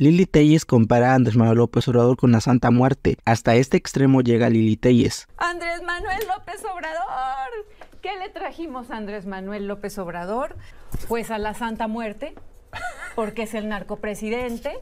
Lili Telles compara a Andrés Manuel López Obrador con la Santa Muerte. Hasta este extremo llega Lili Telles. Andrés Manuel López Obrador. ¿Qué le trajimos a Andrés Manuel López Obrador? Pues a la Santa Muerte, porque es el narcopresidente.